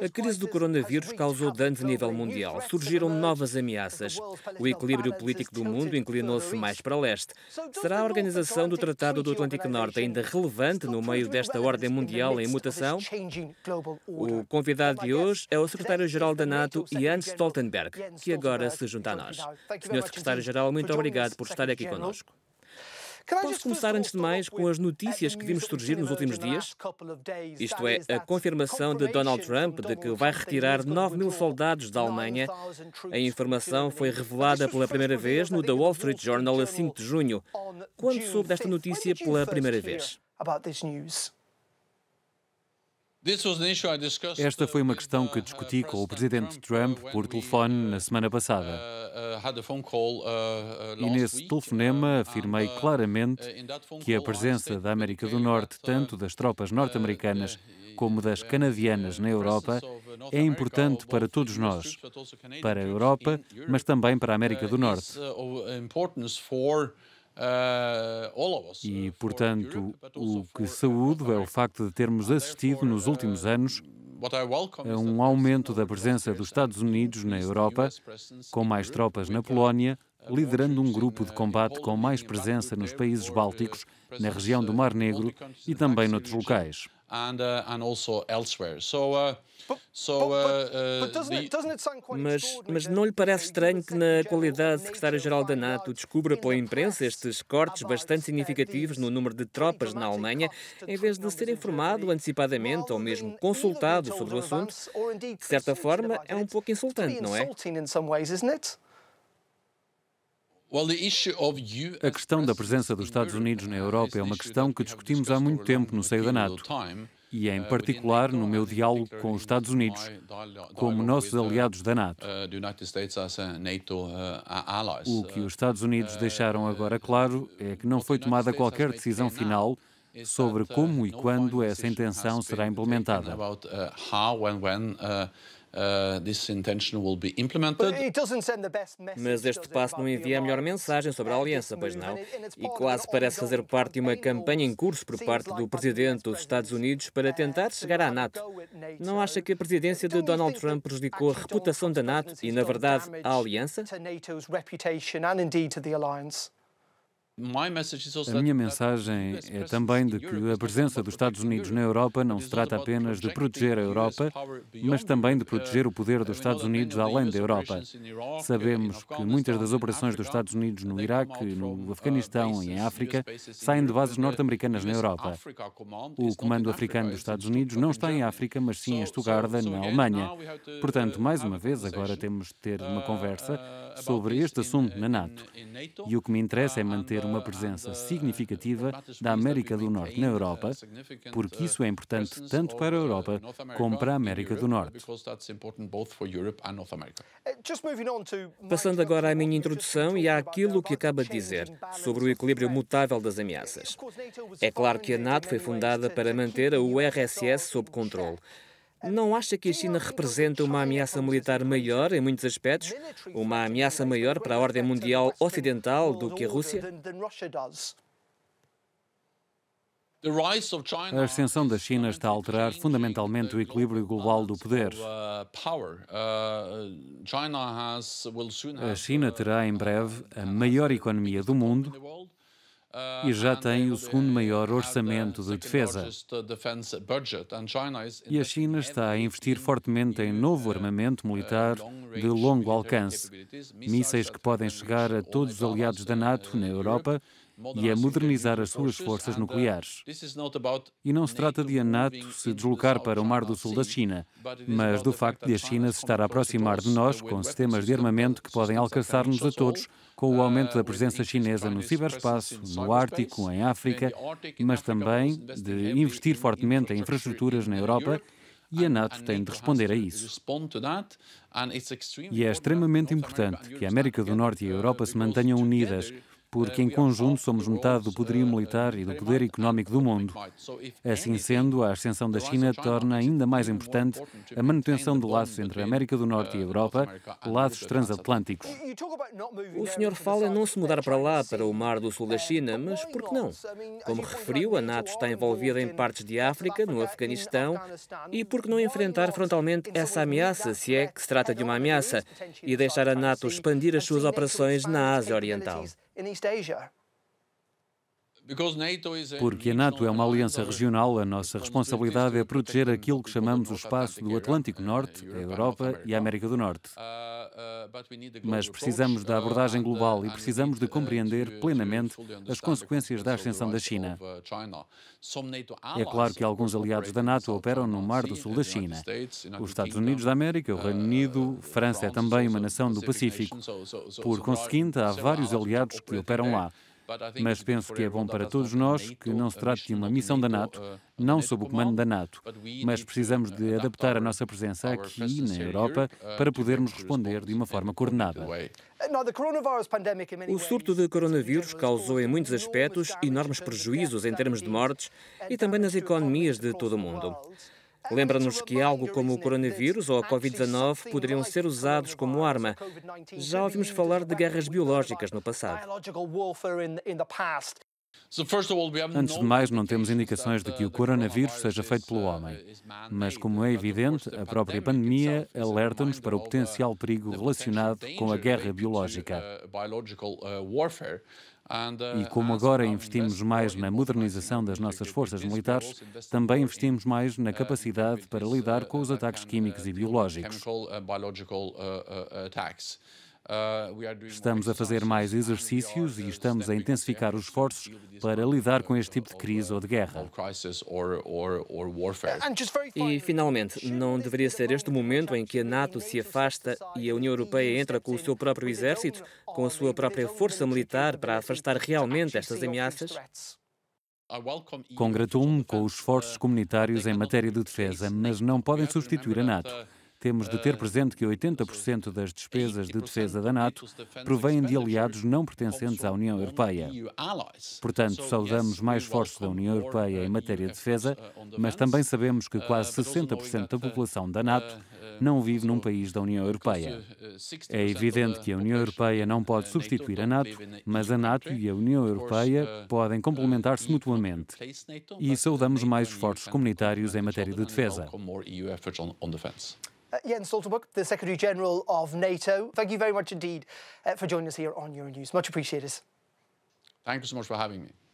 A crise do coronavírus causou danos a nível mundial. Surgiram novas ameaças. O equilíbrio político do mundo inclinou-se mais para leste. Será a organização do Tratado do Atlântico Norte ainda relevante no meio desta ordem mundial em mutação? O convidado de hoje é o secretário-geral da NATO, Jens Stoltenberg, que agora se junta a nós. Senhor secretário-geral, muito obrigado por estar aqui conosco. Posso começar, antes de mais, com as notícias que vimos surgir nos últimos dias? Isto é, a confirmação de Donald Trump de que vai retirar 9 mil soldados da Alemanha. A informação foi revelada pela primeira vez no The Wall Street Journal a 5 de junho. Quando soube desta notícia pela primeira vez? Esta foi uma uh, questão uh, que discuti com o presidente uh, Trump por telefone na semana passada. E nesse telefonema afirmei claramente que a presença da América do Norte, tanto das tropas norte-americanas como das canadianas na Europa, é importante para todos nós, para a Europa, mas também para a América do Norte. Ah, e, uh, portanto, o que saúdo é o facto de termos assistido nos últimos anos a um aumento da presença dos Estados Unidos na Europa, com mais tropas na Polónia, liderando um grupo de combate com mais presença nos países bálticos, uh, na região do uh, Mar Negro e também noutros locais. So, uh, uh, mas, mas não lhe parece estranho que, na qualidade de secretário-geral da NATO, descubra para a imprensa estes cortes bastante significativos no número de tropas na Alemanha, em vez de ser informado antecipadamente ou mesmo consultado sobre o assunto? De certa forma, é um pouco insultante, não é? A questão da presença dos Estados Unidos na Europa é uma questão que discutimos há muito tempo no seio da NATO e, em uh, particular, no meu diálogo com os Estados Unidos, como nossos aliados da NATO. O que os Estados Unidos deixaram agora uh, claro uh, é que não foi tomada qualquer decisão final sobre como e quando essa intenção será implementada. Uh, Mas este passo não envia a melhor mensagem sobre a aliança, pois não? E quase parece fazer parte de uma campanha em curso por parte do presidente dos Estados Unidos para tentar chegar à NATO. Não acha que a presidência de Donald Trump prejudicou a reputação da NATO e, na verdade, a aliança? A minha mensagem é também de que a presença dos Estados Unidos na Europa não se trata apenas de proteger a Europa, mas também de proteger o poder dos Estados Unidos além da Europa. Sabemos que muitas das operações dos Estados Unidos no Iraque, no Afeganistão e em África saem de bases norte-americanas na Europa. O Comando Africano dos Estados Unidos não está em África, mas sim em Estugarda, na Alemanha. Portanto, uh, mais uma vez, agora temos de ter uma uh, conversa uh, sobre este assunto na NATO. E o que me interessa é manter uma presença significativa da América do Norte na Europa, porque isso é importante tanto para a Europa como para a América do Norte. Passando agora à minha introdução e àquilo que acaba de dizer sobre o equilíbrio mutável das ameaças. É claro que a NATO foi fundada para manter a URSS sob controle não acha que a China representa uma ameaça é militar maior em muitos aspectos? Uma ameaça maior para a ordem mundial ocidental do que a Rússia? A ascensão da China está a alterar fundamentalmente o equilíbrio global do poder. Uh, uh, a China terá em breve a maior economia do mundo ah, e já tem o segundo maior orçamento de defesa. Uh, uh, e a China está a investir fortemente em novo uh, armamento militar de longo alcance, mísseis que podem chegar a todos os aliados da NATO na Europa e é a modernizar as suas forças uh, nucleares. E não se trata de a NATO se deslocar para o Mar do Sul da China, mas do facto de a China se estar a aproximar de nós com sistemas de armamento que podem alcançar-nos a todos com o aumento uh, da presença chinesa no ciberespaço, no Ártico, em África, mas também de investir fortemente em infraestruturas na Europa e a NATO tem de responder a isso. E é extremamente importante que a América do Norte e a uh, Europa se mantenham unidas, porque em conjunto somos metade do poderio militar e do poder económico do mundo. Assim sendo, a ascensão da China torna ainda mais importante a manutenção de laços entre a América do Norte e a Europa, laços transatlânticos. O senhor fala em não se mudar para lá, para o mar do sul da China, mas por que não? Como referiu, a NATO está envolvida em partes de África, no Afeganistão, e por que não enfrentar frontalmente essa ameaça, se é que se trata de uma ameaça, e deixar a NATO expandir as suas operações na Ásia Oriental? Porque a NATO é uma aliança regional, a nossa responsabilidade é proteger aquilo que chamamos o espaço do Atlântico Norte, a Europa e a América do Norte. Uh, Uh, Mas precisamos da uh, abordagem uh, global e precisamos de compreender plenamente as consequências da ascensão da China. É claro que alguns aliados da NATO operam no mar do sul da China. Os Estados Unidos da América, o Reino Unido, França é também uma nação do Pacífico. Por conseguinte, há vários aliados que operam lá mas penso que é bom para todos nós que não se trate de uma missão da NATO, uh, não sob o comando da NATO, mas precisamos de adaptar a nossa presença aqui na Europa uh, para podermos responder de uma forma coordenada. O surto de coronavírus causou, em muitos aspectos, enormes prejuízos em termos de mortes e também nas economias de todo o mundo. Lembra-nos que algo como o coronavírus ou a Covid-19 poderiam ser usados como arma. Já ouvimos falar de guerras biológicas no passado. Antes de mais, não temos indicações de que o coronavírus seja feito pelo homem, mas, como é evidente, a própria pandemia alerta-nos para o potencial perigo relacionado com a guerra biológica. E como agora investimos mais na modernização eh, das nossas forças militares, também investimos mais na capacidade para lidar com os ataques eh, químicos e biológicos. Eh, Estamos a fazer mais exercícios e estamos a intensificar os esforços para lidar com este tipo de crise ou de guerra. E, finalmente, não deveria ser este o momento em que a NATO se afasta e a União Europeia entra com o seu próprio exército, com a sua própria força militar, para afastar realmente estas ameaças? Congratulo-me com os esforços comunitários em matéria de defesa, mas não podem substituir a NATO. Temos de ter ah, presente que 80% é. das despesas de defesa da NATO provêm de aliados não pertencentes à União Europeia. Portanto, saudamos mais esforço da União Europeia em uh, matéria de defesa, uh, mas também sabemos que uh, quase 60% da população da NATO não vive num país da União Europeia. É evidente que a União Europeia não pode substituir a NATO, mas a NATO e a União Europeia podem complementar-se mutuamente. E saudamos mais esforços comunitários em matéria de defesa. Uh, Jens Stoltenberg, the Secretary General of NATO, thank you very much indeed uh, for joining us here on Euronews. Much appreciated. Thank you so much for having me.